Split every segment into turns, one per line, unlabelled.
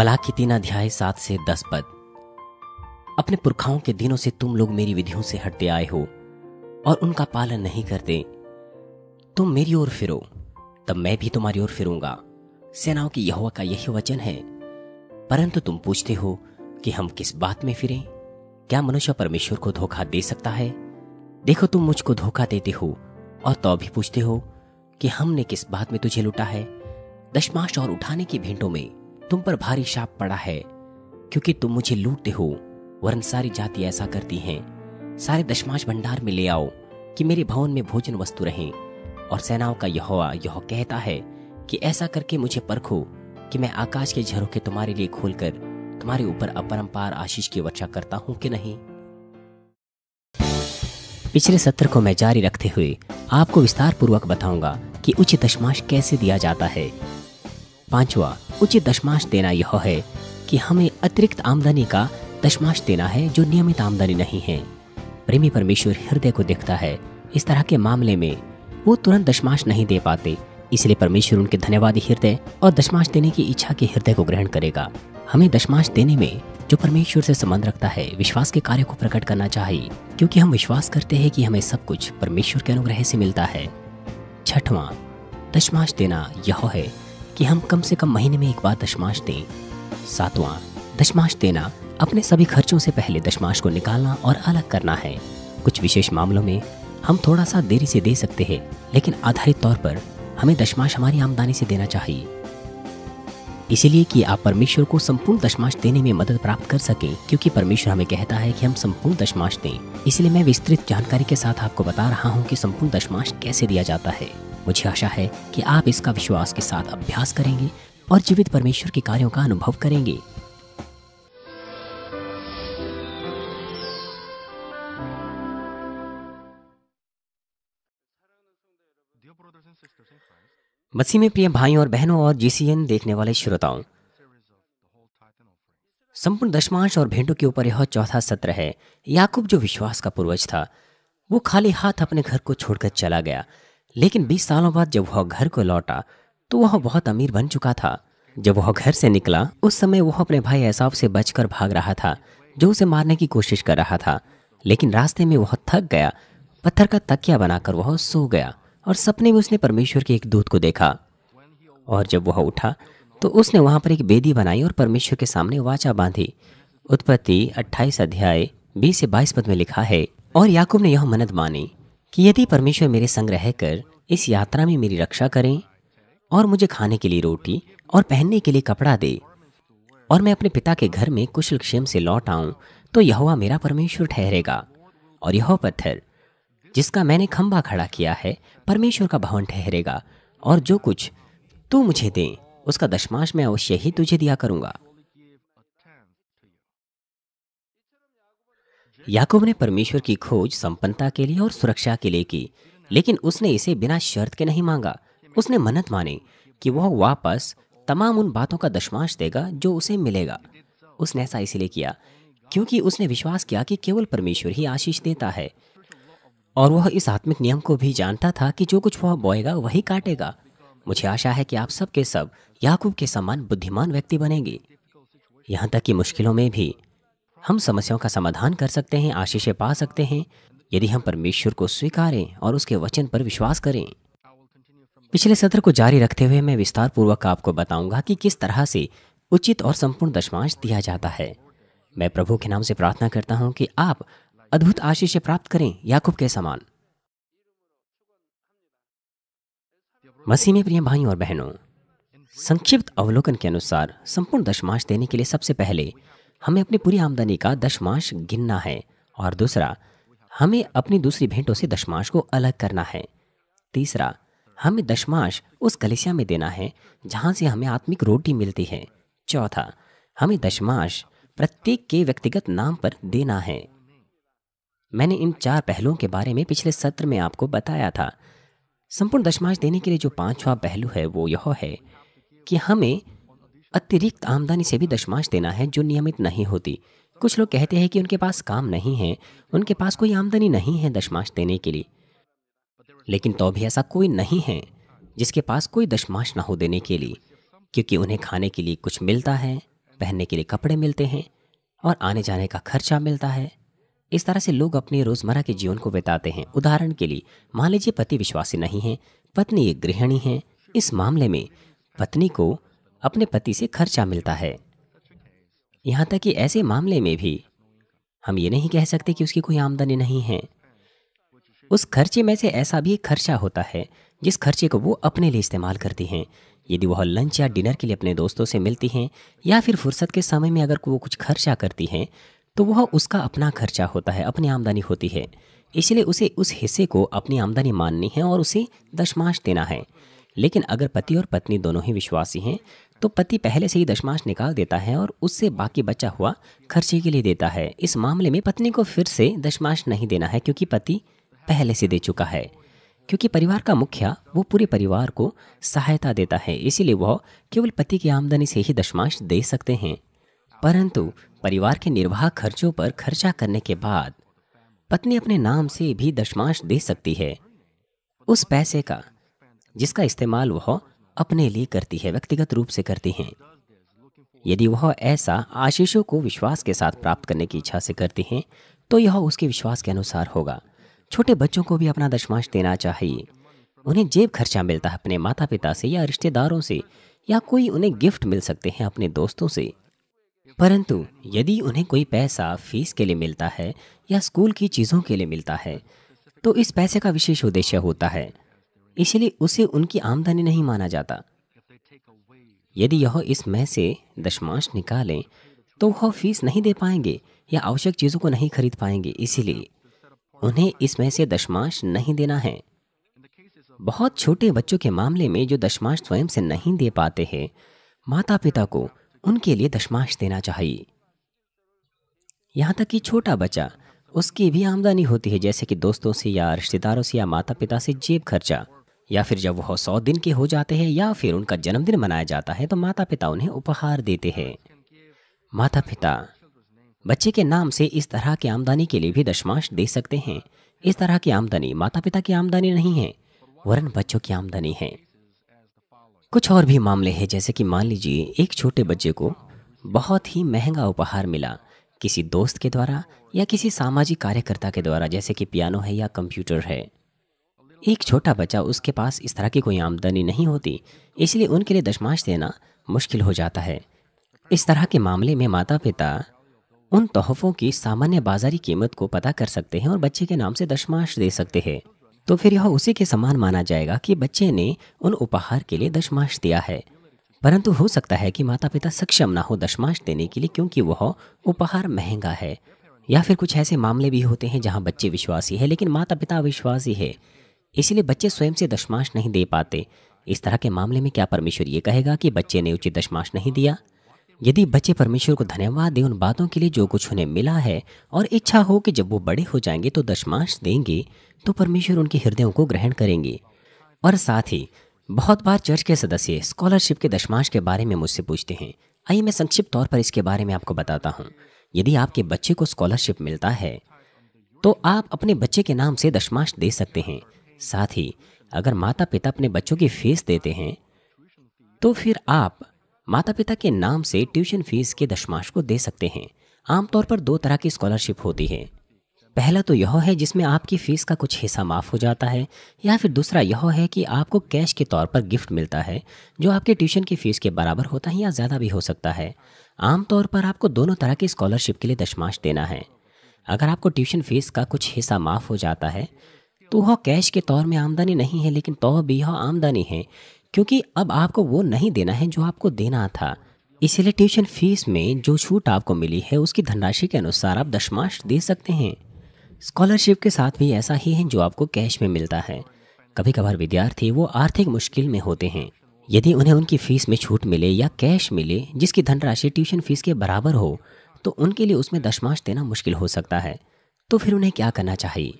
मलाकी तीन अध्याय सात से दस पद अपने पुरखाओं के दिनों से तुम लोग मेरी विधियों से हटते आए हो और उनका पालन नहीं करते तुम मेरी ओर फिरो तब मैं भी तुम्हारी ओर फिरूंगा सेनाओं की यहोवा का यही वचन है परंतु तुम पूछते हो कि हम किस बात में फिरें क्या मनुष्य परमेश्वर को धोखा दे सकता है देखो तुम मुझको धोखा देते हो और तो भी पूछते हो कि हमने किस बात में तुझे लुटा है दशमाश और उठाने की भेंटों में तुम पर भारी शाप पड़ा है क्योंकि तुम मुझे लूटते हो वरन सारी जाति ऐसा करती हैं सारे दशमाश भंडार में ले आओ कि मेरे भवन में भोजन वस्तु रहे और सेनाओं का यह यह कहता है कि ऐसा करके मुझे परखो कि मैं आकाश के झरोखे तुम्हारे लिए खोलकर तुम्हारे ऊपर अपरंपार आशीष की वर्षा करता हूं कि नहीं पिछले सत्र को मैं जारी रखते हुए आपको विस्तार पूर्वक बताऊंगा कि उच्च दशमाश कैसे दिया जाता है पांचवा उचित दशमांश देना यह है कि हमें अतिरिक्त आमदनी का दशमांश देना है जो नियमित आमदनी नहीं है प्रेमी परमेश्वर हृदय को देखता है इस तरह के मामले में वो तुरंत दशमांश नहीं दे पाते इसलिए परमेश्वर उनके धन्यवादी हृदय और दशमांश देने की इच्छा के हृदय को ग्रहण करेगा हमें दशमांश देने में जो परमेश्वर से संबंध रखता है विश्वास के कार्य को प्रकट करना चाहिए क्योंकि हम विश्वास करते हैं कि हमें सब कुछ परमेश्वर के अनुग्रह से मिलता है छठवां दशमांश देना यह है कि हम कम से कम महीने में एक बार दशमाश दें सातवां दशमाश देना अपने सभी खर्चों से पहले दशमाश को निकालना और अलग करना है कुछ विशेष मामलों में हम थोड़ा सा देरी से दे सकते हैं लेकिन आधारित तौर पर हमें दशमाश हमारी आमदनी से देना चाहिए इसीलिए कि आप परमेश्वर को संपूर्ण दशमाश देने में मदद प्राप्त कर सकें क्योंकि परमेश्वर हमें कहता है कि हम संपूर्ण दशमाश दें इसलिए मैं विस्तृत जानकारी के साथ आपको बता रहा हूं कि संपूर्ण दशमाश कैसे दिया जाता है मुझे आशा है कि आप इसका विश्वास के साथ अभ्यास करेंगे और जीवित परमेश्वर के कार्यों का अनुभव करेंगे मसी में प्रिय भाइयों और बहनों और जीसीएन देखने वाले श्रोताओं संपूर्ण दशमांश और भेंटों के ऊपर यह चौथा सत्र है याकूब जो विश्वास का पूर्वज था वो खाली हाथ अपने घर को छोड़कर चला गया लेकिन 20 सालों बाद जब वह घर को लौटा तो वह बहुत अमीर बन चुका था जब वह घर से निकला उस समय वह अपने भाई एसाफ से बचकर भाग रहा था जो उसे मारने की कोशिश कर रहा था लेकिन रास्ते में वह थक गया पत्थर का तकिया बनाकर वह सो गया और सपने में उसने परमेश्वर के एक दूत को देखा और जब वह उठा तो उसने वहां पर एक बेदी बनाई और परमेश्वर के सामने वाचा बांधी उत्पत्ति 28 अध्याय 20 से 22 पद में लिखा है और याकूब ने यह मन्नत मानी कि यदि परमेश्वर मेरे संग रहकर इस यात्रा में मेरी रक्षा करें और मुझे खाने के लिए रोटी और पहनने के लिए कपड़ा दे और मैं अपने पिता के घर में कुशल क्षेम से लौट आऊं तो यहोवा मेरा परमेश्वर ठहरेगा और यह पत्थर जिसका मैंने खंभा खड़ा किया है परमेश्वर का भवन ठहरेगा और जो कुछ तू मुझे दे उसका दशमांश मैं अवश्य ही तुझे दिया करूंगा याकूब ने परमेश्वर की खोज संपन्नता के लिए और सुरक्षा के लिए की लेकिन उसने इसे बिना शर्त के नहीं मांगा उसने मन्नत मानी कि वह वापस तमाम उन बातों का दशमांश देगा जो उसे मिलेगा उसने ऐसा इसलिए किया क्योंकि उसने विश्वास किया कि केवल परमेश्वर ही आशीष देता है और वह इस आत्मिक नियम को भी जानता था कि जो कुछ वह बोएगा वही काटेगा मुझे आशा है कि आप सब के सब याकूब के समान बुद्धिमान व्यक्ति बनेंगे यहाँ तक कि मुश्किलों में भी हम समस्याओं का समाधान कर सकते हैं आशीषें पा सकते हैं यदि हम परमेश्वर को स्वीकारें और उसके वचन पर विश्वास करें पिछले सत्र को जारी रखते हुए मैं विस्तार पूर्वक आपको बताऊंगा कि किस तरह से उचित और संपूर्ण दशमांश दिया जाता है मैं प्रभु के नाम से प्रार्थना करता हूं कि आप अद्भुत आशीष प्राप्त करें याकूब के समान मसीह में प्रिय भाई और बहनों संक्षिप्त अवलोकन के अनुसार संपूर्ण दशमांश देने के लिए सबसे पहले हमें अपनी पूरी आमदनी का दशमांश गिनना है और दूसरा हमें अपनी दूसरी भेंटों से दशमांश को अलग करना है तीसरा हमें दशमांश उस कलिसिया में देना है जहाँ से हमें आत्मिक रोटी मिलती है चौथा हमें दशमांश प्रत्येक के व्यक्तिगत नाम पर देना है मैंने इन चार पहलुओं के बारे में पिछले सत्र में आपको बताया था संपूर्ण दशमांश देने के लिए जो पांचवा पहलू है वो यह है कि हमें अतिरिक्त आमदनी से भी दशमांश देना है जो नियमित नहीं होती कुछ लोग कहते हैं कि उनके पास काम नहीं है उनके पास कोई आमदनी नहीं है दशमांश देने के लिए लेकिन तो भी ऐसा कोई नहीं है जिसके पास कोई दशमांश ना हो देने के लिए क्योंकि उन्हें खाने के लिए कुछ मिलता है पहनने के लिए कपड़े मिलते हैं और आने जाने का खर्चा मिलता है इस तरह से लोग अपने रोज़मर्रा के जीवन को बिताते हैं उदाहरण के लिए मान लीजिए पति विश्वासी नहीं है पत्नी एक गृहिणी है इस मामले में पत्नी को अपने पति से खर्चा मिलता है यहाँ तक कि ऐसे मामले में भी हम ये नहीं कह सकते कि उसकी कोई आमदनी नहीं है उस खर्चे में से ऐसा भी खर्चा होता है जिस खर्चे को वो अपने लिए इस्तेमाल करती हैं यदि वह लंच या डिनर के लिए अपने दोस्तों से मिलती हैं या फिर फुर्सत के समय में अगर वो कुछ खर्चा करती हैं तो वह उसका अपना खर्चा होता है अपनी आमदनी होती है इसलिए उसे उस हिस्से को अपनी आमदनी माननी है और उसे दशमाश देना है लेकिन अगर पति और पत्नी दोनों ही विश्वासी हैं तो पति पहले से ही दशमांश निकाल देता है और उससे बाकी बचा हुआ खर्चे के लिए देता है इस मामले में पत्नी को फिर से दशमांश नहीं देना है क्योंकि पति पहले से दे चुका है क्योंकि परिवार का मुखिया वो पूरे परिवार को सहायता देता है इसीलिए वह केवल पति की आमदनी से ही दशमांश दे सकते हैं परंतु परिवार के निर्वाह खर्चों पर खर्चा करने के बाद पत्नी अपने नाम से भी दशमांश दे सकती है उस पैसे का जिसका इस्तेमाल वह अपने लिए करती है व्यक्तिगत रूप से करती हैं यदि वह ऐसा आशीषों को विश्वास के साथ प्राप्त करने की इच्छा से करती हैं तो यह उसके विश्वास के अनुसार होगा छोटे बच्चों को भी अपना दशमांश देना चाहिए उन्हें जेब खर्चा मिलता है अपने माता पिता से या रिश्तेदारों से या कोई उन्हें गिफ्ट मिल सकते हैं अपने दोस्तों से परंतु यदि उन्हें कोई पैसा फीस के लिए मिलता है या स्कूल की चीज़ों के लिए मिलता है तो इस पैसे का विशेष उद्देश्य होता है इसलिए उसे उनकी आमदनी नहीं माना जाता यदि यह इस मह से दशमांश निकालें तो वह फीस नहीं दे पाएंगे या आवश्यक चीज़ों को नहीं खरीद पाएंगे इसीलिए उन्हें इसमें से दशमांश नहीं देना है बहुत छोटे बच्चों के मामले में जो दशमांश स्वयं से नहीं दे पाते हैं माता पिता को उनके लिए दशमांश देना चाहिए यहाँ तक कि छोटा बच्चा उसकी भी आमदनी होती है जैसे कि दोस्तों से या रिश्तेदारों से या माता पिता से जेब खर्चा या फिर जब वह सौ दिन के हो जाते हैं या फिर उनका जन्मदिन मनाया जाता है तो माता पिता उन्हें उपहार देते हैं माता पिता बच्चे के नाम से इस तरह की आमदनी के लिए भी दशमांश दे सकते हैं इस तरह की आमदनी माता पिता की आमदनी नहीं है वरन बच्चों की आमदनी है कुछ और भी मामले हैं जैसे कि मान लीजिए एक छोटे बच्चे को बहुत ही महंगा उपहार मिला किसी दोस्त के द्वारा या किसी सामाजिक कार्यकर्ता के द्वारा जैसे कि पियानो है या कंप्यूटर है एक छोटा बच्चा उसके पास इस तरह की कोई आमदनी नहीं होती इसलिए उनके लिए दशमाश देना मुश्किल हो जाता है इस तरह के मामले में माता पिता उन तोहफ़ों की सामान्य बाजारी कीमत को पता कर सकते हैं और बच्चे के नाम से दशमाश दे सकते हैं तो फिर यह उसी के समान माना जाएगा कि बच्चे ने उन उपहार के लिए दशमाश दिया है परंतु हो सकता है कि माता पिता सक्षम ना हो दशमाश देने के लिए क्योंकि वह उपहार महंगा है या फिर कुछ ऐसे मामले भी होते हैं जहाँ बच्चे विश्वासी है लेकिन माता पिता अविश्वासी है इसलिए बच्चे स्वयं से दशमांश नहीं दे पाते इस तरह के मामले में क्या परमेश्वर ये कहेगा कि बच्चे ने उचित दशमांश नहीं दिया यदि बच्चे परमेश्वर को धन्यवाद दें उन बातों के लिए जो कुछ उन्हें मिला है और इच्छा हो कि जब वो बड़े हो जाएंगे तो दशमांश देंगे तो परमेश्वर उनके हृदयों को ग्रहण करेंगे और साथ ही बहुत बार चर्च के सदस्य स्कॉलरशिप के दशमांश के बारे में मुझसे पूछते हैं आइए मैं संक्षिप्त तौर पर इसके बारे में आपको बताता हूँ यदि आपके बच्चे को स्कॉलरशिप मिलता है तो आप अपने बच्चे के नाम से दशमांश दे सकते हैं साथ ही अगर माता पिता अपने बच्चों की फीस देते हैं तो फिर आप माता पिता के नाम से ट्यूशन फीस के दशमांश को दे सकते हैं आमतौर पर दो तरह की स्कॉलरशिप होती है पहला तो यह है जिसमें आपकी फ़ीस का कुछ हिस्सा माफ़ हो जाता है या फिर दूसरा यह है कि आपको कैश के तौर पर गिफ्ट मिलता है जो आपके ट्यूशन की फ़ीस के बराबर होता है या ज़्यादा भी हो सकता है आमतौर पर आपको दोनों तरह की स्कॉलरशिप के लिए दशमांश देना है अगर आपको ट्यूशन फ़ीस का कुछ हिस्सा माफ़ हो जाता है तो वह कैश के तौर में आमदनी नहीं है लेकिन तो भी यह आमदनी है क्योंकि अब आपको वो नहीं देना है जो आपको देना था इसलिए ट्यूशन फीस में जो छूट आपको मिली है उसकी धनराशि के अनुसार आप दशमांश दे सकते हैं स्कॉलरशिप के साथ भी ऐसा ही है जो आपको कैश में मिलता है कभी कभार विद्यार्थी वो आर्थिक मुश्किल में होते हैं यदि उन्हें उनकी फ़ीस में छूट मिले या कैश मिले जिसकी धनराशि ट्यूशन फीस के बराबर हो तो उनके लिए उसमें दशमांश देना मुश्किल हो सकता है तो फिर उन्हें क्या करना चाहिए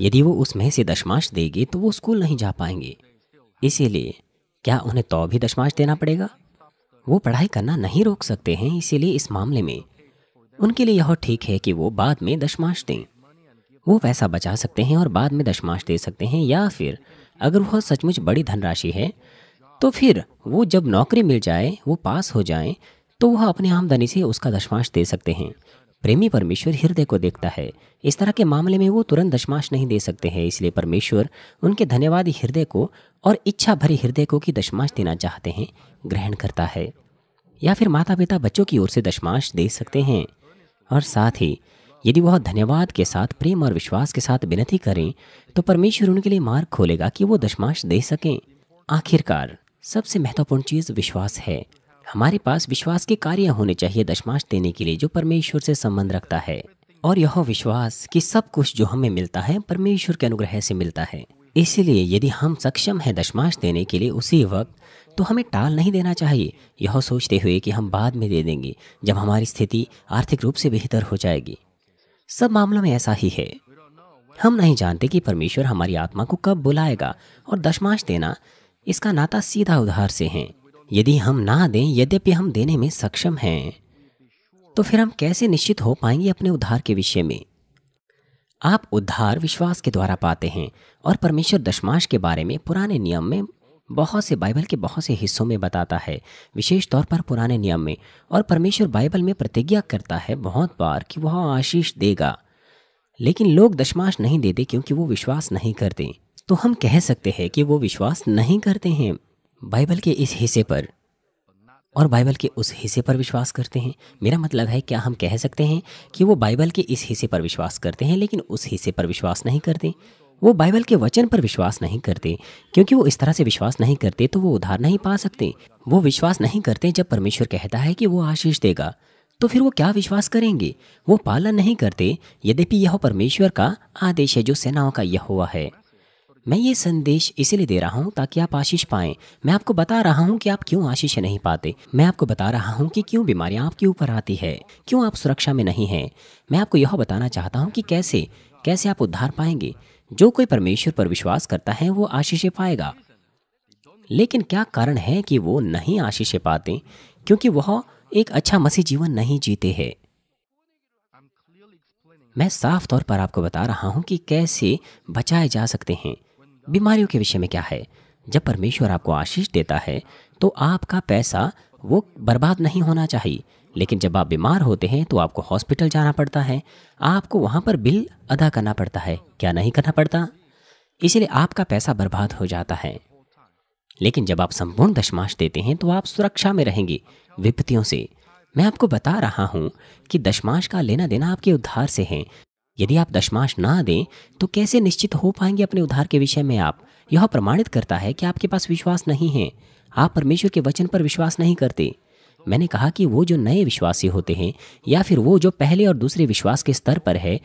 यदि वो उसमें से दशमांश देगी तो वो स्कूल नहीं जा पाएंगे इसीलिए क्या उन्हें तो भी दशमांश देना पड़ेगा वो पढ़ाई करना नहीं रोक सकते हैं इसीलिए इस मामले में उनके लिए यह ठीक है कि वो बाद में दशमांश दें वो पैसा बचा सकते हैं और बाद में दशमांश दे सकते हैं या फिर अगर वह सचमुच बड़ी धनराशि है तो फिर वो जब नौकरी मिल जाए वो पास हो जाए तो वह अपने आमदनी से उसका दशमांश दे सकते हैं प्रेमी परमेश्वर हृदय को देखता है इस तरह के मामले में वो तुरंत दशमाश नहीं दे सकते हैं इसलिए परमेश्वर उनके धन्यवादी हृदय को और इच्छा भरे हृदय को की दशमाश देना चाहते हैं ग्रहण करता है या फिर माता पिता बच्चों की ओर से दशमाश दे सकते हैं और साथ ही यदि वह धन्यवाद के साथ प्रेम और विश्वास के साथ विनती करें तो परमेश्वर उनके लिए मार्ग खोलेगा कि वो दशमाश दे सकें आखिरकार सबसे महत्वपूर्ण चीज़ विश्वास है हमारे पास विश्वास के कार्य होने चाहिए दशमांश देने के लिए जो परमेश्वर से संबंध रखता है और यह विश्वास कि सब कुछ जो हमें मिलता है परमेश्वर के अनुग्रह से मिलता है इसलिए यदि हम सक्षम हैं दशमांश देने के लिए उसी वक्त तो हमें टाल नहीं देना चाहिए यह सोचते हुए कि हम बाद में दे देंगे जब हमारी स्थिति आर्थिक रूप से बेहतर हो जाएगी सब मामलों में ऐसा ही है हम नहीं जानते कि परमेश्वर हमारी आत्मा को कब बुलाएगा और दशमांश देना इसका नाता सीधा उधार से है यदि हम ना दें यद्यपि हम देने में सक्षम हैं तो फिर हम कैसे निश्चित हो पाएंगे अपने उद्धार के विषय में आप उद्धार विश्वास के द्वारा पाते हैं और परमेश्वर दशमाश के बारे में पुराने नियम में बहुत से बाइबल के बहुत से हिस्सों में बताता है विशेष तौर पर पुराने नियम में और परमेश्वर बाइबल में प्रतिज्ञा करता है बहुत बार कि वह आशीष देगा लेकिन लोग दशमाश नहीं देते क्योंकि वो विश्वास नहीं करते तो हम कह सकते हैं कि वो विश्वास नहीं करते हैं बाइबल के इस हिस्से पर और बाइबल के उस हिस्से पर विश्वास करते हैं मेरा मतलब है क्या हम कह सकते हैं कि वो बाइबल के इस हिस्से पर विश्वास करते हैं लेकिन उस हिस्से पर विश्वास नहीं करते वो बाइबल के वचन पर विश्वास नहीं करते क्योंकि वो इस तरह से विश्वास नहीं करते तो वो उधार नहीं पा सकते वो विश्वास नहीं करते जब परमेश्वर कहता है कि वो आशीष देगा तो फिर वो क्या विश्वास करेंगे वो पालन नहीं करते यद्यपि यह परमेश्वर का आदेश है जो सेनाओं का यह हुआ है मैं ये संदेश इसीलिए दे रहा हूँ ताकि आप आशीष पाएं मैं आपको बता रहा हूँ कि आप क्यों आशीष नहीं पाते मैं आपको बता रहा हूँ कि क्यों बीमारियाँ आपके ऊपर आती है क्यों आप सुरक्षा में नहीं हैं मैं आपको यह बताना चाहता हूँ कि कैसे कैसे आप उद्धार पाएंगे जो कोई परमेश्वर पर विश्वास करता है वो आशीष पाएगा लेकिन क्या कारण है कि वो नहीं आशीष पाते क्योंकि वह एक अच्छा मसीह जीवन नहीं जीते हैं मैं साफ तौर पर आपको बता रहा हूँ कि कैसे बचाए जा सकते हैं बीमारियों के विषय में क्या है जब परमेश्वर आपको आशीष देता है तो आपका पैसा वो बर्बाद नहीं होना चाहिए लेकिन जब आप बीमार होते हैं तो आपको हॉस्पिटल जाना पड़ता है आपको वहाँ पर बिल अदा करना पड़ता है क्या नहीं करना पड़ता इसलिए आपका पैसा बर्बाद हो जाता है लेकिन जब आप संपूर्ण दशमाश देते हैं तो आप सुरक्षा में रहेंगे विपत्तियों से मैं आपको बता रहा हूँ कि दशमाश का लेना देना आपके उद्धार से है यदि आप दशमांश ना दें तो कैसे निश्चित हो पाएंगे अपने उधार के विषय में आप यह प्रमाणित करता है कि आपके पास विश्वास नहीं है आप परमेश्वर के वचन पर विश्वास नहीं करते मैंने कहा कि वो जो नए विश्वासी होते हैं या फिर वो जो पहले और दूसरे विश्वास के स्तर पर है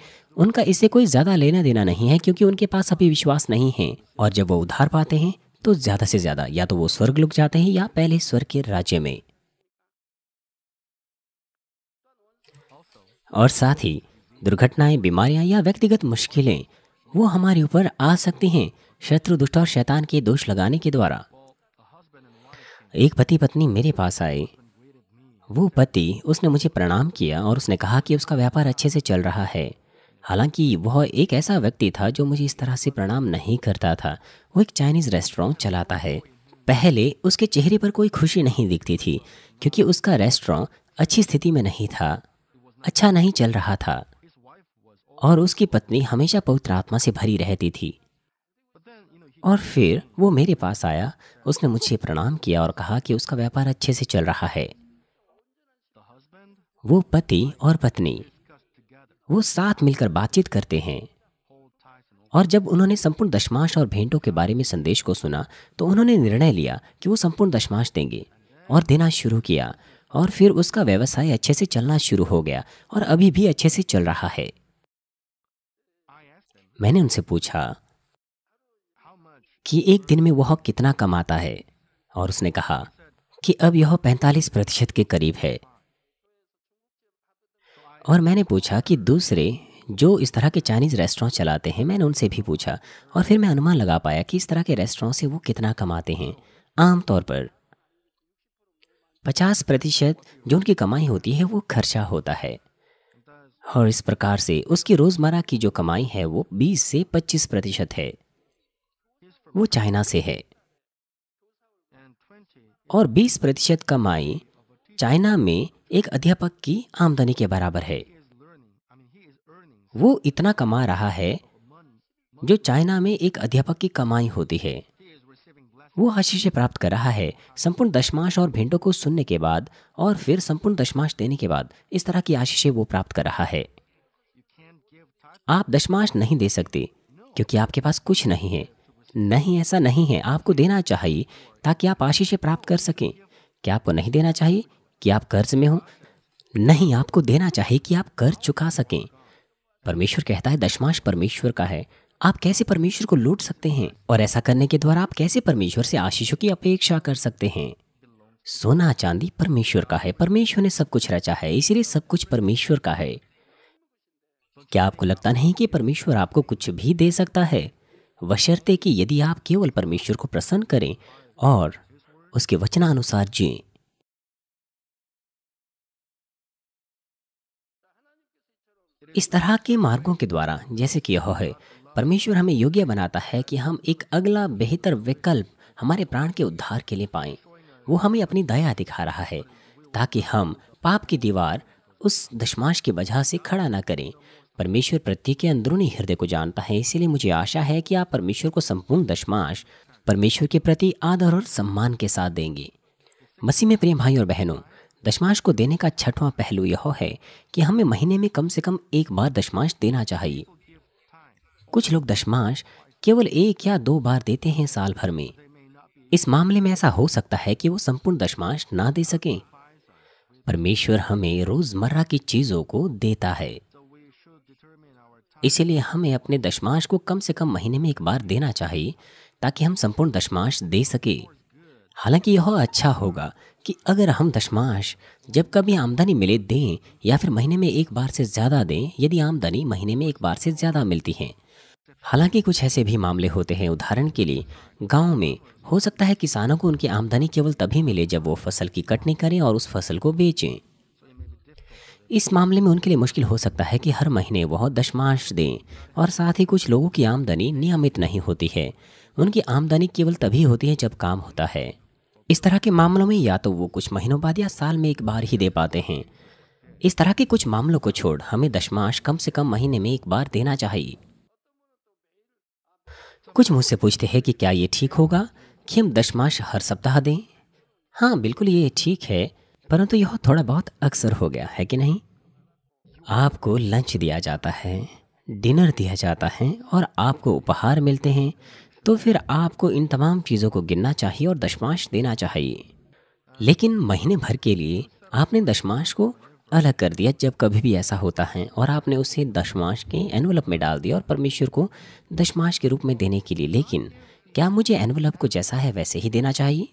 उनका इससे कोई ज़्यादा लेना देना नहीं है क्योंकि उनके पास अभी विश्वास नहीं है और जब वो उधार पाते हैं तो ज़्यादा से ज़्यादा या तो वो स्वर्ग लुक जाते हैं या पहले स्वर्ग के राज्य में और साथ ही दुर्घटनाएं बीमारियां या व्यक्तिगत मुश्किलें वो हमारे ऊपर आ सकती हैं शत्रु दुष्ट और शैतान के दोष लगाने के द्वारा एक पति पत्नी मेरे पास आए वो पति उसने मुझे प्रणाम किया और उसने कहा कि उसका व्यापार अच्छे से चल रहा है हालांकि वह एक ऐसा व्यक्ति था जो मुझे इस तरह से प्रणाम नहीं करता था वो एक चाइनीज़ रेस्टोरेंट चलाता है पहले उसके चेहरे पर कोई खुशी नहीं दिखती थी क्योंकि उसका रेस्टोरेंट अच्छी स्थिति में नहीं था अच्छा नहीं चल रहा था और उसकी पत्नी हमेशा पवित्र आत्मा से भरी रहती थी और फिर वो मेरे पास आया उसने मुझे प्रणाम किया और कहा कि उसका व्यापार अच्छे से चल रहा है वो पति और पत्नी वो साथ मिलकर बातचीत करते हैं और जब उन्होंने संपूर्ण दशमाश और भेंटों के बारे में संदेश को सुना तो उन्होंने निर्णय लिया कि वो संपूर्ण दशमाश देंगे और देना शुरू किया और फिर उसका व्यवसाय अच्छे से चलना शुरू हो गया और अभी भी अच्छे से चल रहा है मैंने उनसे पूछा कि एक दिन में वह कितना कमाता है और उसने कहा कि अब यह 45 प्रतिशत के करीब है और मैंने पूछा कि दूसरे जो इस तरह के चाइनीज़ रेस्टोरेंट चलाते हैं मैंने उनसे भी पूछा और फिर मैं अनुमान लगा पाया कि इस तरह के रेस्टोरेंट से वो कितना कमाते हैं आमतौर पर पचास प्रतिशत जो उनकी कमाई होती है वो खर्चा होता है और इस प्रकार से उसकी रोज़मर्रा की जो कमाई है वो 20 से 25 प्रतिशत है वो चाइना से है और 20 प्रतिशत कमाई चाइना में एक अध्यापक की आमदनी के बराबर है वो इतना कमा रहा है जो चाइना में एक अध्यापक की कमाई होती है वो आशीष प्राप्त कर रहा है संपूर्ण दशमांश और भेंटों को सुनने के बाद और फिर संपूर्ण दशमांश देने के बाद इस तरह की आशीषें वो प्राप्त कर रहा है आप दशमांश नहीं दे सकते क्योंकि आपके पास कुछ नहीं है नहीं ऐसा नहीं है आपको देना चाहिए ताकि आप आशीषें प्राप्त कर सकें क्या आपको नहीं देना चाहिए कि आप कर्ज में हो नहीं आपको देना चाहिए कि आप कर्ज चुका सकें परमेश्वर कहता है दशमांश परमेश्वर का है आप कैसे परमेश्वर को लूट सकते हैं और ऐसा करने के द्वारा आप कैसे परमेश्वर से आशीषों की अपेक्षा कर सकते हैं सोना चांदी परमेश्वर का है परमेश्वर ने सब कुछ रचा है इसीलिए सब कुछ परमेश्वर का है क्या आपको लगता नहीं कि परमेश्वर आपको कुछ भी दे सकता है वशर्ते कि यदि आप केवल परमेश्वर को प्रसन्न करें और उसके वचनानुसार जिए इस तरह के मार्गों के द्वारा जैसे कि यह है परमेश्वर हमें योग्य बनाता है कि हम एक अगला बेहतर विकल्प हमारे प्राण के उद्धार के लिए पाएं वो हमें अपनी दया दिखा रहा है ताकि हम पाप की दीवार उस दशमाश की वजह से खड़ा ना करें परमेश्वर प्रत्येक के अंदरूनी हृदय को जानता है इसीलिए मुझे आशा है कि आप परमेश्वर को संपूर्ण दशमाश परमेश्वर के प्रति आदर और सम्मान के साथ देंगे मसीह में प्रिय भाई और बहनों दशमाश को देने का छठवां पहलू यह है कि हमें महीने में कम से कम एक बार दशमाश देना चाहिए कुछ लोग दशमांश केवल एक या दो बार देते हैं साल भर में इस मामले में ऐसा हो सकता है कि वो संपूर्ण दशमांश ना दे सकें परमेश्वर हमें रोजमर्रा की चीजों को देता है इसलिए हमें अपने दशमांश को कम से कम महीने में एक बार देना चाहिए ताकि हम संपूर्ण दशमांश दे सके हालांकि यह अच्छा होगा कि अगर हम दशमांश जब कभी आमदनी मिले दें या फिर महीने में एक बार से ज़्यादा दें यदि आमदनी महीने में एक बार से ज़्यादा मिलती है हालांकि कुछ ऐसे भी मामले होते हैं उदाहरण के लिए गांव में हो सकता है किसानों को उनकी आमदनी केवल तभी मिले जब वो फसल की कटनी करें और उस फसल को बेचें इस मामले में उनके लिए मुश्किल हो सकता है कि हर महीने वह दशमांश दें और साथ ही कुछ लोगों की आमदनी नियमित नहीं होती है उनकी आमदनी केवल तभी होती है जब काम होता है इस तरह के मामलों में या तो वो कुछ महीनों बाद या साल में एक बार ही दे पाते हैं इस तरह के कुछ मामलों को छोड़ हमें दशमांश कम से कम महीने में एक बार देना चाहिए कुछ मुझसे पूछते हैं कि क्या ये ठीक होगा कि हम दशमांश हर सप्ताह दें हाँ बिल्कुल ये ठीक है परंतु यह थोड़ा बहुत अक्सर हो गया है कि नहीं आपको लंच दिया जाता है डिनर दिया जाता है और आपको उपहार मिलते हैं तो फिर आपको इन तमाम चीज़ों को गिनना चाहिए और दशमांश देना चाहिए लेकिन महीने भर के लिए आपने दशमांश को अलग कर दिया जब कभी भी ऐसा होता है और आपने उसे दशमांश के एनवलप में डाल दिया और परमेश्वर को दशमांश के रूप में देने के लिए लेकिन क्या मुझे एनवलप को जैसा है वैसे ही देना चाहिए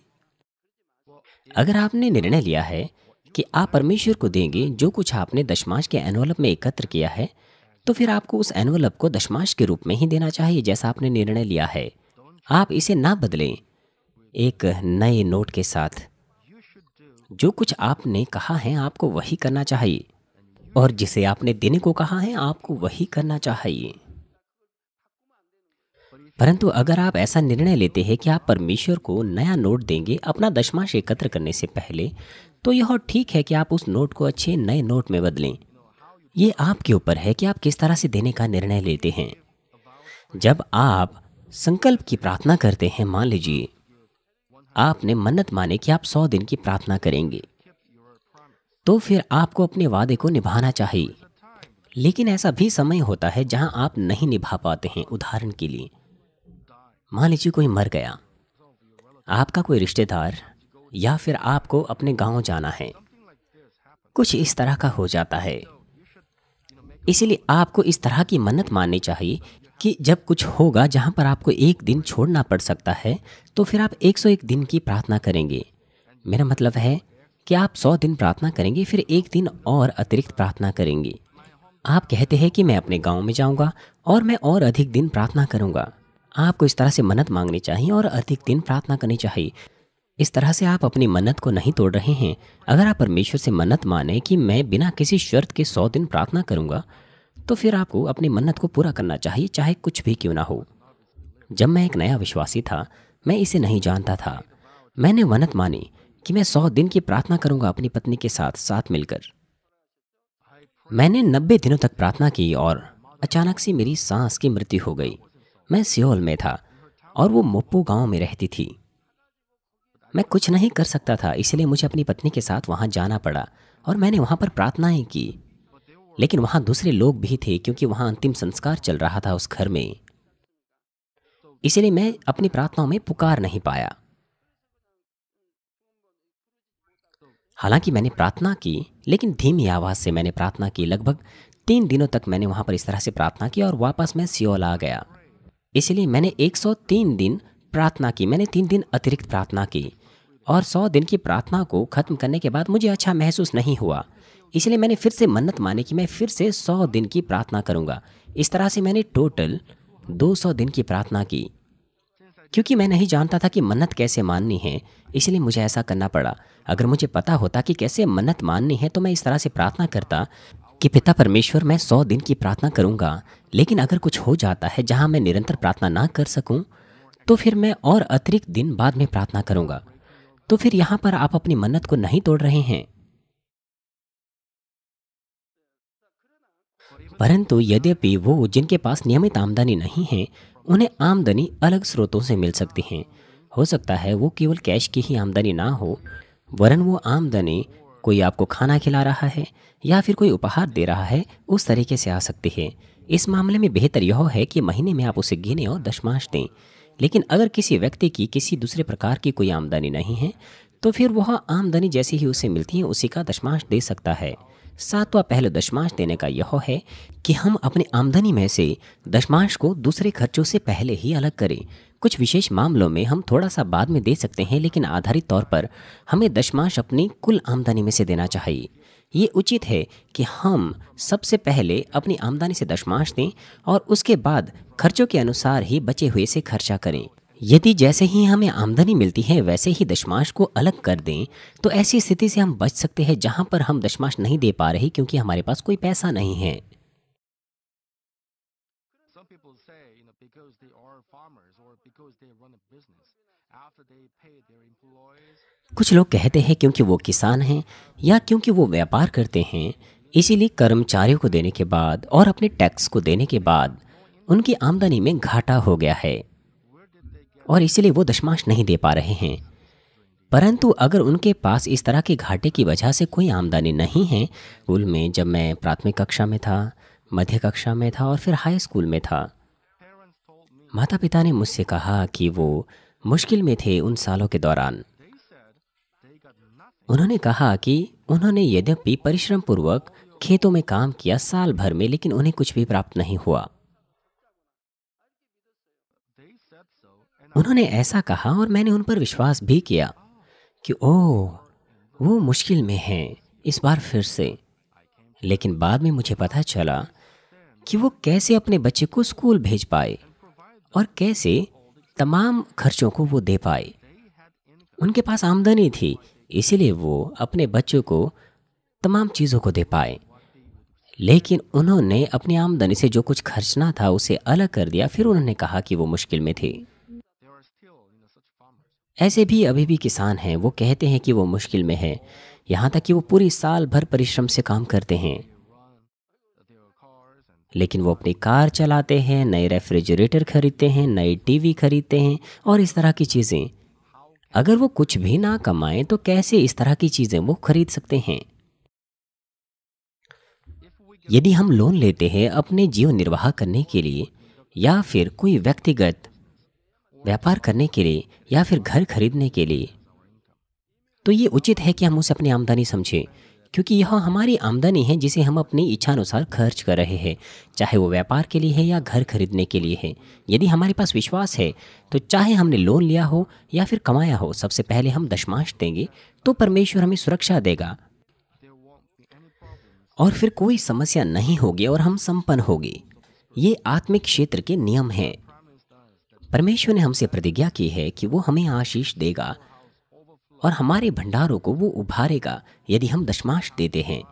अगर आपने निर्णय लिया है कि आप परमेश्वर को देंगे जो कुछ आपने दशमांश के एनवलप में एकत्र किया है तो फिर आपको उस एनवलप को दशमांश के रूप में ही देना चाहिए जैसा आपने निर्णय लिया है आप इसे ना बदलें एक नए नोट के साथ जो कुछ आपने कहा है आपको वही करना चाहिए और जिसे आपने देने को कहा है आपको वही करना चाहिए परंतु अगर आप ऐसा निर्णय लेते हैं कि आप परमेश्वर को नया नोट देंगे अपना दशमांश एकत्र करने से पहले तो यह ठीक है कि आप उस नोट को अच्छे नए नोट में बदलें ये आपके ऊपर है कि आप किस तरह से देने का निर्णय लेते हैं जब आप संकल्प की प्रार्थना करते हैं मान लीजिए आपने मन्नत माने कि आप सौ दिन की प्रार्थना करेंगे तो फिर आपको अपने वादे को निभाना चाहिए लेकिन ऐसा भी समय होता है जहां आप नहीं निभा पाते हैं उदाहरण के लिए मान लीजिए कोई मर गया आपका कोई रिश्तेदार या फिर आपको अपने गांव जाना है कुछ इस तरह का हो जाता है इसीलिए आपको इस तरह की मन्नत माननी चाहिए कि जब कुछ होगा जहाँ पर आपको एक दिन छोड़ना पड़ सकता है तो फिर आप 101 दिन की प्रार्थना करेंगे मेरा मतलब है कि आप 100 दिन प्रार्थना करेंगे फिर एक दिन और अतिरिक्त प्रार्थना करेंगे आप कहते हैं कि मैं अपने गांव में जाऊंगा और मैं और अधिक दिन प्रार्थना करूंगा आपको इस तरह से मन्नत मांगनी चाहिए और अधिक दिन प्रार्थना करनी चाहिए इस तरह से आप अपनी मन्नत को नहीं तोड़ रहे हैं अगर आप परमेश्वर से मन्नत माने कि मैं बिना किसी शर्त के सौ दिन प्रार्थना करूंगा तो फिर आपको अपनी मन्नत को पूरा करना चाहिए चाहे कुछ भी क्यों ना हो जब मैं एक नया विश्वासी था मैं इसे नहीं जानता था मैंने मन्नत मानी कि मैं सौ दिन की प्रार्थना करूंगा अपनी पत्नी के साथ साथ मिलकर मैंने नब्बे दिनों तक प्रार्थना की और अचानक से मेरी सांस की मृत्यु हो गई मैं सियोल में था और वो मोपू गांव में रहती थी मैं कुछ नहीं कर सकता था इसलिए मुझे अपनी पत्नी के साथ वहां जाना पड़ा और मैंने वहां पर प्रार्थनाएं की लेकिन वहां दूसरे लोग भी थे क्योंकि वहां अंतिम संस्कार चल रहा था उस घर में इसलिए मैं अपनी प्रार्थनाओं में पुकार नहीं पाया हालांकि मैंने प्रार्थना की लेकिन धीमी आवाज़ से मैंने प्रार्थना की लगभग तीन दिनों तक मैंने वहां पर इस तरह से प्रार्थना की और वापस मैं सियोल आ गया इसलिए मैंने 103 दिन प्रार्थना की मैंने तीन दिन अतिरिक्त प्रार्थना की और सौ दिन की प्रार्थना को खत्म करने के बाद मुझे अच्छा महसूस नहीं हुआ इसलिए मैंने फिर से मन्नत मानी कि मैं फिर से सौ दिन की प्रार्थना करूँगा इस तरह से मैंने टोटल दो सौ दिन की प्रार्थना की क्योंकि मैं नहीं जानता था कि मन्नत कैसे माननी है इसलिए मुझे ऐसा करना पड़ा अगर मुझे पता होता कि कैसे मन्नत माननी है तो मैं इस तरह से प्रार्थना करता कि पिता परमेश्वर मैं सौ दिन की प्रार्थना करूँगा लेकिन अगर कुछ हो जाता है जहाँ मैं निरंतर प्रार्थना ना कर सकूँ तो फिर मैं और अतिरिक्त दिन बाद में प्रार्थना करूँगा तो फिर यहाँ पर आप अपनी मन्नत को नहीं तोड़ रहे हैं परंतु यद्यपि वो जिनके पास नियमित आमदनी नहीं है उन्हें आमदनी अलग स्रोतों से मिल सकती है हो सकता है वो केवल कैश की ही आमदनी ना हो वरन वो आमदनी कोई आपको खाना खिला रहा है या फिर कोई उपहार दे रहा है उस तरीके से आ सकती है इस मामले में बेहतर यह है कि महीने में आप उसे गिने और दशमांश दें लेकिन अगर किसी व्यक्ति की किसी दूसरे प्रकार की कोई आमदनी नहीं है तो फिर वह आमदनी जैसी ही उसे मिलती है उसी का दशमांश दे सकता है सातवां पहले दशमांश देने का यह है कि हम अपनी आमदनी में से दशमांश को दूसरे खर्चों से पहले ही अलग करें कुछ विशेष मामलों में हम थोड़ा सा बाद में दे सकते हैं लेकिन आधारित तौर पर हमें दशमांश अपनी कुल आमदनी में से देना चाहिए ये उचित है कि हम सबसे पहले अपनी आमदनी से दशमांश दें और उसके बाद खर्चों के अनुसार ही बचे हुए से खर्चा करें यदि जैसे ही हमें आमदनी मिलती है वैसे ही दशमांश को अलग कर दें तो ऐसी स्थिति से हम बच सकते हैं जहां पर हम दशमांश नहीं दे पा रहे क्योंकि हमारे पास कोई पैसा नहीं है कुछ लोग कहते हैं क्योंकि वो किसान हैं या क्योंकि वो व्यापार करते हैं इसीलिए कर्मचारियों को देने के बाद और अपने टैक्स को देने के बाद उनकी आमदनी में घाटा हो गया है और इसलिए वो दशमांश नहीं दे पा रहे हैं परंतु अगर उनके पास इस तरह के घाटे की वजह से कोई आमदनी नहीं है स्कूल में जब मैं प्राथमिक कक्षा में था मध्य कक्षा में था और फिर हाई स्कूल में था माता पिता ने मुझसे कहा कि वो मुश्किल में थे उन सालों के दौरान उन्होंने कहा कि उन्होंने यद्यपि परिश्रम पूर्वक खेतों में काम किया साल भर में लेकिन उन्हें कुछ भी प्राप्त नहीं हुआ उन्होंने ऐसा कहा और मैंने उन पर विश्वास भी किया कि ओह वो मुश्किल में हैं इस बार फिर से लेकिन बाद में मुझे पता चला कि वो कैसे अपने बच्चे को स्कूल भेज पाए और कैसे तमाम खर्चों को वो दे पाए उनके पास आमदनी थी इसीलिए वो अपने बच्चों को तमाम चीज़ों को दे पाए लेकिन उन्होंने अपनी आमदनी से जो कुछ खर्चना था उसे अलग कर दिया फिर उन्होंने कहा कि वो मुश्किल में थी ऐसे भी अभी भी किसान हैं वो कहते हैं कि वो मुश्किल में है यहाँ तक कि वो पूरी साल भर परिश्रम से काम करते हैं लेकिन वो अपनी कार चलाते हैं नए रेफ्रिजरेटर खरीदते हैं नई टीवी खरीदते हैं और इस तरह की चीज़ें अगर वो कुछ भी ना कमाएं तो कैसे इस तरह की चीज़ें वो खरीद सकते हैं यदि हम लोन लेते हैं अपने जीवन निर्वाह करने के लिए या फिर कोई व्यक्तिगत व्यापार करने के लिए या फिर घर खरीदने के लिए तो ये उचित है कि हम उसे अपनी आमदनी समझें क्योंकि यह हमारी आमदनी है जिसे हम अपनी इच्छानुसार खर्च कर रहे हैं चाहे वो व्यापार के लिए है या घर खरीदने के लिए है यदि हमारे पास विश्वास है तो चाहे हमने लोन लिया हो या फिर कमाया हो सबसे पहले हम दशमांश देंगे तो परमेश्वर हमें सुरक्षा देगा और फिर कोई समस्या नहीं होगी और हम संपन्न होगी ये आत्मिक क्षेत्र के नियम हैं परमेश्वर ने हमसे प्रतिज्ञा की है कि वो हमें आशीष देगा और हमारे भंडारों को वो उभारेगा यदि हम दशमाश देते हैं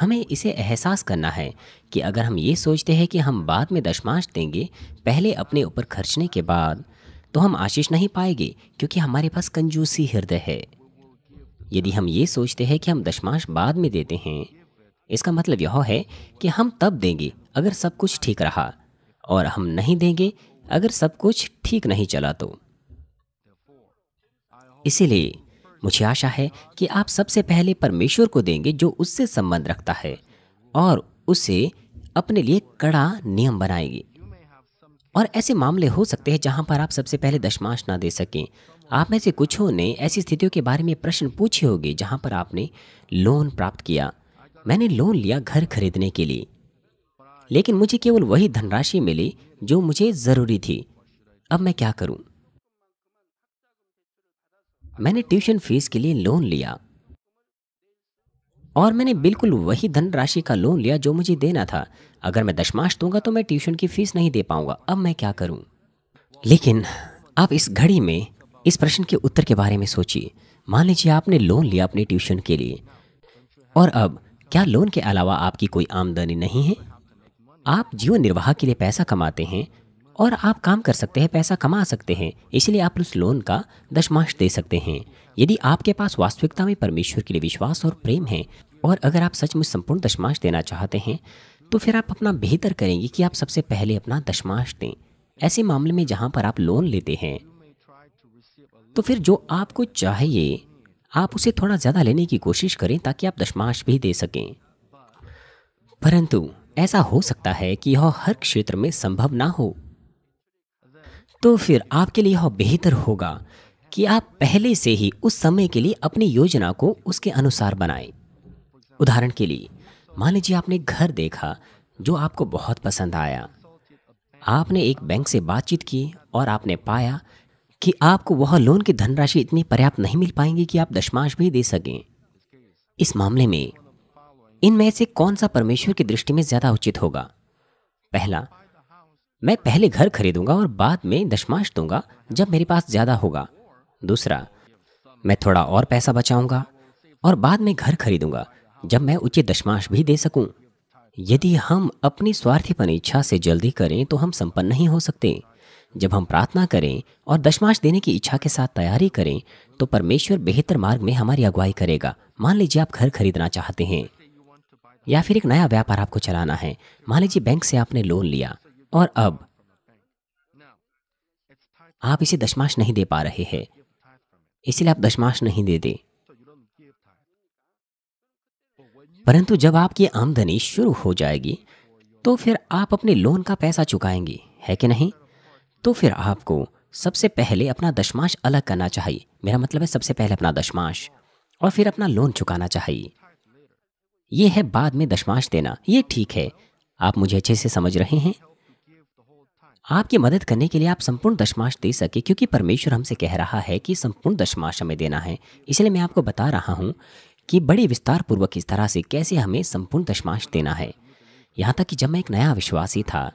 हमें इसे एहसास करना है कि अगर हम ये सोचते हैं कि हम बाद में दशमाश देंगे पहले अपने ऊपर खर्चने के बाद तो हम आशीष नहीं पाएंगे क्योंकि हमारे पास कंजूसी हृदय है यदि हम ये सोचते हैं कि हम दशमाश बाद में देते हैं इसका मतलब यह है कि हम तब देंगे अगर सब कुछ ठीक रहा और हम नहीं देंगे अगर सब कुछ ठीक नहीं चला तो इसीलिए मुझे आशा है कि आप सबसे पहले परमेश्वर को देंगे जो उससे संबंध रखता है और उसे अपने लिए कड़ा नियम बनाएंगे और ऐसे मामले हो सकते हैं जहां पर आप सबसे पहले दशमांश ना दे सकें आप में से कुछों ने ऐसी स्थितियों के बारे में प्रश्न पूछे होंगे जहां पर आपने लोन प्राप्त किया मैंने लोन लिया घर खरीदने के लिए लेकिन मुझे केवल वही धनराशि मिली जो मुझे ज़रूरी थी अब मैं क्या करूं? मैंने ट्यूशन फीस के लिए लोन लिया और मैंने बिल्कुल वही धनराशि का लोन लिया जो मुझे देना था अगर मैं दशमाश दूंगा तो मैं ट्यूशन की फीस नहीं दे पाऊंगा अब मैं क्या करूं? लेकिन आप इस घड़ी में इस प्रश्न के उत्तर के बारे में सोचिए मान लीजिए आपने लोन लिया अपने ट्यूशन के लिए और अब क्या लोन के अलावा आपकी कोई आमदनी नहीं है आप जीवन निर्वाह के लिए पैसा कमाते हैं और आप काम कर सकते हैं पैसा कमा सकते हैं इसलिए आप उस लोन का दशमांश दे सकते हैं यदि आपके पास वास्तविकता में परमेश्वर के लिए विश्वास और प्रेम है और अगर आप सचमुच संपूर्ण दशमांश देना चाहते हैं तो फिर आप अपना बेहतर करेंगे कि आप सबसे पहले अपना दशमांश दें ऐसे मामले में जहाँ पर आप लोन लेते हैं तो फिर जो आपको चाहिए आप उसे थोड़ा ज़्यादा लेने की कोशिश करें ताकि आप दशमांश भी दे सकें परंतु ऐसा हो सकता है कि यह हर क्षेत्र में संभव ना हो तो फिर आपके लिए यह बेहतर होगा कि आप पहले से ही उस समय के लिए अपनी योजना को उसके अनुसार बनाएं। उदाहरण के लिए मान लीजिए आपने घर देखा जो आपको बहुत पसंद आया आपने एक बैंक से बातचीत की और आपने पाया कि आपको वह लोन की धनराशि इतनी पर्याप्त नहीं मिल पाएंगी कि आप दशमांश भी दे सकें इस मामले में इनमें से कौन सा परमेश्वर की दृष्टि में ज्यादा उचित होगा पहला मैं पहले घर खरीदूंगा और बाद में दशमाश दूंगा जब मेरे पास ज्यादा होगा दूसरा मैं थोड़ा और पैसा बचाऊंगा और बाद में घर खरीदूंगा जब मैं उचित दशमाश भी दे सकूं यदि हम अपनी स्वार्थीपन इच्छा से जल्दी करें तो हम संपन्न नहीं हो सकते जब हम प्रार्थना करें और दशमाश देने की इच्छा के साथ तैयारी करें तो परमेश्वर बेहतर मार्ग में हमारी अगुवाई करेगा मान लीजिए आप घर खरीदना चाहते हैं या फिर एक नया व्यापार आपको चलाना है मान लीजिए बैंक से आपने लोन लिया और अब आप इसे दशमाश नहीं दे पा रहे हैं इसलिए आप दशमाश नहीं देते परंतु जब आपकी आमदनी शुरू हो जाएगी तो फिर आप अपने लोन का पैसा चुकाएंगे है कि नहीं तो फिर आपको सबसे पहले अपना दशमाश अलग करना चाहिए मेरा मतलब है सबसे पहले अपना दशमाश और फिर अपना लोन चुकाना चाहिए ये है बाद में दशमांश देना ये ठीक है आप मुझे अच्छे से समझ रहे हैं आपकी मदद करने के लिए आप संपूर्ण दशमांश दे सके क्योंकि परमेश्वर हमसे कह रहा है कि संपूर्ण दशमांश हमें देना है इसलिए मैं आपको बता रहा हूँ कि बड़े विस्तार पूर्वक इस तरह से कैसे हमें संपूर्ण दशमांश देना है यहाँ तक कि जब मैं एक नया विश्वासी था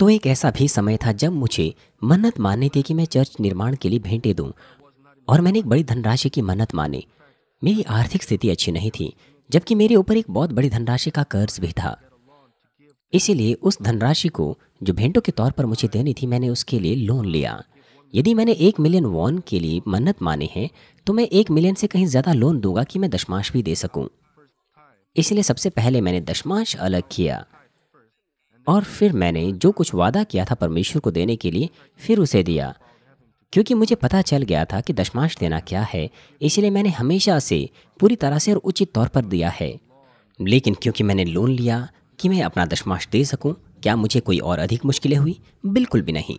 तो एक ऐसा भी समय था जब मुझे मन्नत माननी थी कि मैं चर्च निर्माण के लिए भेंटे दूँ और मैंने एक बड़ी धनराशि की मन्नत मानी मेरी आर्थिक स्थिति अच्छी नहीं थी जबकि मेरे ऊपर एक बहुत बड़ी धनराशि का कर्ज भी था इसीलिए उस धनराशि को जो भेंटों के तौर पर मुझे देनी थी मैंने उसके लिए लोन लिया यदि मैंने एक मिलियन वॉन के लिए मन्नत माने हैं तो मैं एक मिलियन से कहीं ज़्यादा लोन दूंगा कि मैं दशमांश भी दे सकूं। इसलिए सबसे पहले मैंने दशमांश अलग किया और फिर मैंने जो कुछ वादा किया था परमेश्वर को देने के लिए फिर उसे दिया क्योंकि मुझे पता चल गया था कि दशमांश देना क्या है इसलिए मैंने हमेशा से पूरी तरह से और उचित तौर पर दिया है लेकिन क्योंकि मैंने लोन लिया कि मैं अपना दशमांश दे सकूं, क्या मुझे कोई और अधिक मुश्किलें हुई बिल्कुल भी नहीं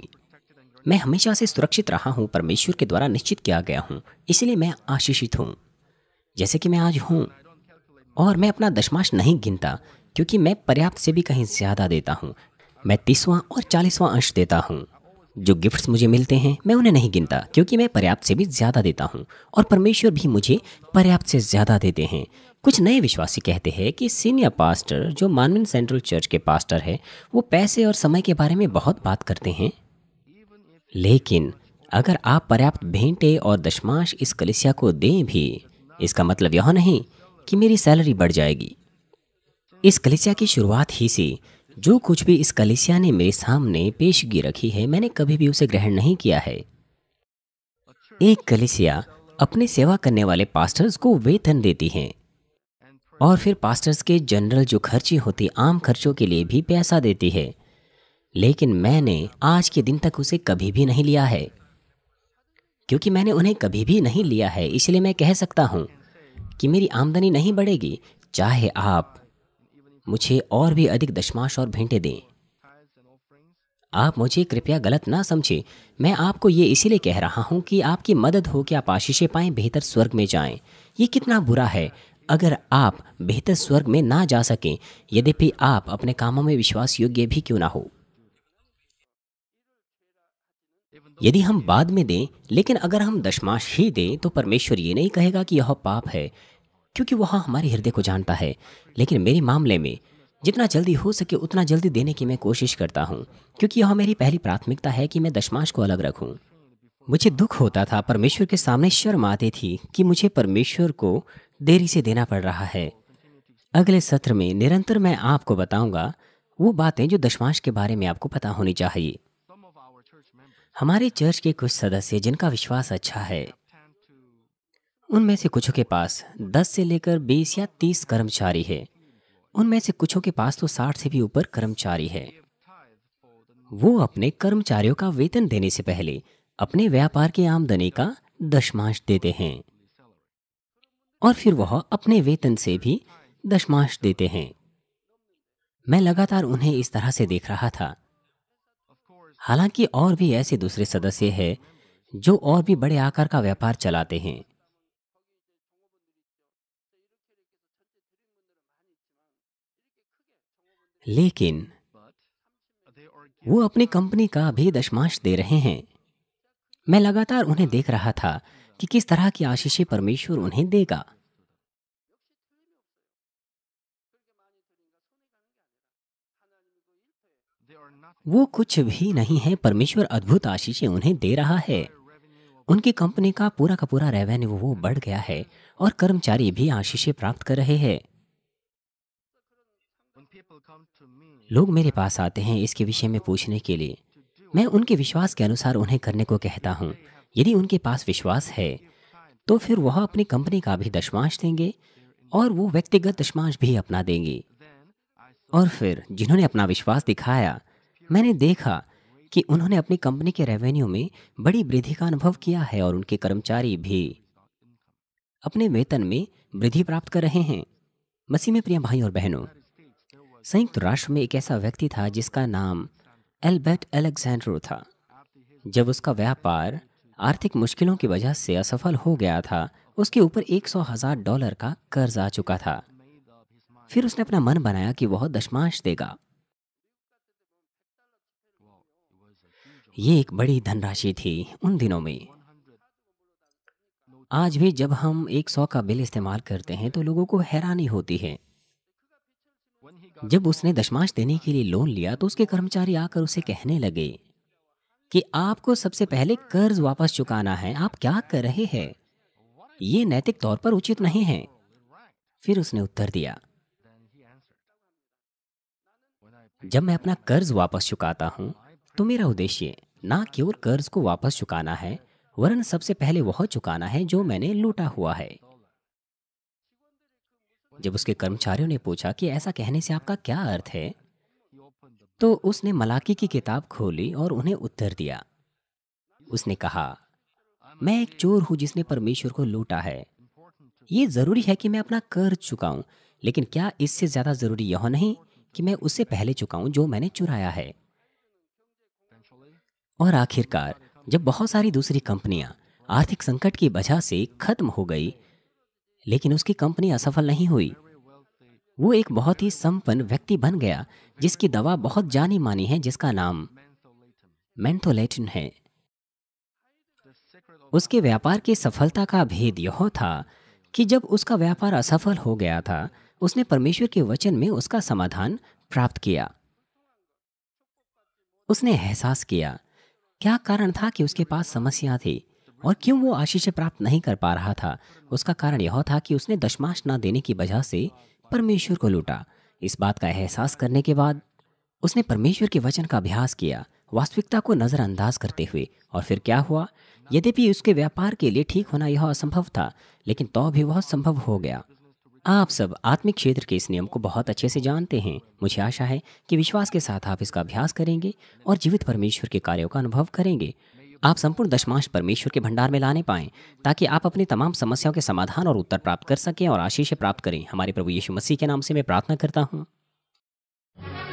मैं हमेशा से सुरक्षित रहा हूँ परमेश्वर के द्वारा निश्चित किया गया हूँ इसलिए मैं आशीषित हूँ जैसे कि मैं आज हूँ और मैं अपना दशमांश नहीं गिनता क्योंकि मैं पर्याप्त से भी कहीं ज़्यादा देता हूँ मैं तीसवां और चालीसवां अंश देता हूँ जो गिफ्ट्स मुझे मिलते हैं मैं उन्हें नहीं गिनता क्योंकि मैं पर्याप्त से भी ज़्यादा देता हूँ और परमेश्वर भी मुझे पर्याप्त से ज़्यादा देते हैं कुछ नए विश्वासी कहते हैं कि सीनियर पास्टर जो मानविन सेंट्रल चर्च के पास्टर है वो पैसे और समय के बारे में बहुत बात करते हैं लेकिन अगर आप पर्याप्त भेंटे और दशमांश इस कलिसिया को दें भी इसका मतलब यह नहीं कि मेरी सैलरी बढ़ जाएगी इस कलिसिया की शुरुआत ही से जो कुछ भी इस कलिसिया ने मेरे सामने पेशगी रखी है मैंने कभी भी उसे ग्रहण नहीं किया है एक कलिसिया अपने सेवा करने वाले पास्टर्स को वेतन देती हैं और फिर पास्टर्स के जनरल जो खर्चे होते आम खर्चों के लिए भी पैसा देती है लेकिन मैंने आज के दिन तक उसे कभी भी नहीं लिया है क्योंकि मैंने उन्हें कभी भी नहीं लिया है इसलिए मैं कह सकता हूँ कि मेरी आमदनी नहीं बढ़ेगी चाहे आप मुझे और भी अधिक दशमाश और भेंटे दें आप मुझे कृपया गलत ना समझे मैं आपको ये इसीलिए कह रहा हूँ कि आपकी मदद हो कि आप आशीषें पाएं बेहतर स्वर्ग में जाएं। ये कितना बुरा है अगर आप बेहतर स्वर्ग में ना जा सकें यद्यपि आप अपने कामों में विश्वास योग्य भी क्यों ना हो यदि हम बाद में दें लेकिन अगर हम दशमाश ही दें तो परमेश्वर ये नहीं कहेगा कि यह पाप है क्योंकि वह हाँ हमारे हृदय को जानता है लेकिन मेरे मामले में जितना जल्दी हो सके उतना जल्दी देने की मैं कोशिश करता हूँ क्योंकि यह मेरी पहली प्राथमिकता है कि मैं दशमांश को अलग रखूँ मुझे दुख होता था परमेश्वर के सामने शर्म आती थी कि मुझे परमेश्वर को देरी से देना पड़ रहा है अगले सत्र में निरंतर मैं आपको बताऊंगा वो बातें जो दशमांश के बारे में आपको पता होनी चाहिए हमारे चर्च के कुछ सदस्य जिनका विश्वास अच्छा है उनमें से कुछों के पास दस से लेकर बीस या तीस कर्मचारी है उनमें से कुछों के पास तो साठ से भी ऊपर कर्मचारी है वो अपने कर्मचारियों का वेतन देने से पहले अपने व्यापार की आमदनी का दशमांश देते हैं और फिर वह अपने वेतन से भी दशमांश देते हैं मैं लगातार उन्हें इस तरह से देख रहा था हालांकि और भी ऐसे दूसरे सदस्य हैं जो और भी बड़े आकार का व्यापार चलाते हैं लेकिन वो अपनी कंपनी का भी दशमांश दे रहे हैं मैं लगातार उन्हें देख रहा था कि किस तरह की आशीषें परमेश्वर उन्हें देगा वो कुछ भी नहीं है परमेश्वर अद्भुत आशीषें उन्हें दे रहा है उनकी कंपनी का पूरा का पूरा रेवेन्यू वो बढ़ गया है और कर्मचारी भी आशीषें प्राप्त कर रहे हैं लोग मेरे पास आते हैं इसके विषय में पूछने के लिए मैं उनके विश्वास के अनुसार उन्हें करने को कहता हूँ यदि उनके पास विश्वास है तो फिर वह अपनी कंपनी का भी दशमांश देंगे और वो व्यक्तिगत दशमांश भी अपना देंगे और फिर जिन्होंने अपना विश्वास दिखाया मैंने देखा कि उन्होंने अपनी कंपनी के रेवेन्यू में बड़ी वृद्धि का अनुभव किया है और उनके कर्मचारी भी अपने वेतन में वृद्धि प्राप्त कर रहे हैं मसीह में प्रिय भाई और बहनों संयुक्त राष्ट्र में एक ऐसा व्यक्ति था जिसका नाम एल्बर्ट एलेक्जेंड्रो था जब उसका व्यापार आर्थिक मुश्किलों की वजह से असफल हो गया था उसके ऊपर एक सौ हजार डॉलर का कर्ज आ चुका था फिर उसने अपना मन बनाया कि वह दशमांश देगा ये एक बड़ी धनराशि थी उन दिनों में आज भी जब हम एक सौ का बिल इस्तेमाल करते हैं तो लोगों को हैरानी होती है जब उसने दशमाश देने के लिए लोन लिया तो उसके कर्मचारी आकर उसे कहने लगे कि आपको सबसे पहले कर्ज वापस चुकाना है आप क्या कर रहे हैं ये नैतिक तौर पर उचित नहीं है फिर उसने उत्तर दिया जब मैं अपना कर्ज वापस चुकाता हूँ तो मेरा उद्देश्य ना केवल कर्ज को वापस चुकाना है वरन सबसे पहले वह चुकाना है जो मैंने लूटा हुआ है जब उसके कर्मचारियों ने पूछा कि ऐसा कहने से आपका क्या अर्थ है तो उसने मलाकी की किताब खोली और उन्हें उत्तर दिया उसने कहा मैं एक चोर हूं जिसने परमेश्वर को लूटा है ये ज़रूरी है कि मैं अपना कर चुकाऊं लेकिन क्या इससे ज़्यादा ज़रूरी यह नहीं कि मैं उससे पहले चुकाऊं जो मैंने चुराया है और आखिरकार जब बहुत सारी दूसरी कंपनियां आर्थिक संकट की वजह से खत्म हो गई लेकिन उसकी कंपनी असफल नहीं हुई वो एक बहुत ही संपन्न व्यक्ति बन गया जिसकी दवा बहुत जानी मानी है जिसका नाम मेंथोलेटिन है उसके व्यापार की सफलता का भेद यह था कि जब उसका व्यापार असफल हो गया था उसने परमेश्वर के वचन में उसका समाधान प्राप्त किया उसने एहसास किया क्या कारण था कि उसके पास समस्या थी और क्यों वो आशीषें प्राप्त नहीं कर पा रहा था उसका कारण यह था कि उसने दशमाश ना देने की वजह से परमेश्वर को लूटा इस बात का एहसास करने के बाद उसने परमेश्वर के वचन का अभ्यास किया वास्तविकता को नज़रअंदाज करते हुए और फिर क्या हुआ यद्यपि उसके व्यापार के लिए ठीक होना यह असंभव था लेकिन तो भी वह संभव हो गया आप सब आत्मिक क्षेत्र के इस नियम को बहुत अच्छे से जानते हैं मुझे आशा है कि विश्वास के साथ आप इसका अभ्यास करेंगे और जीवित परमेश्वर के कार्यों का अनुभव करेंगे आप संपूर्ण दशमांश परमेश्वर के भंडार में लाने पाएं ताकि आप अपनी तमाम समस्याओं के समाधान और उत्तर प्राप्त कर सकें और आशीष प्राप्त करें हमारे प्रभु यीशु मसीह के नाम से मैं प्रार्थना करता हूँ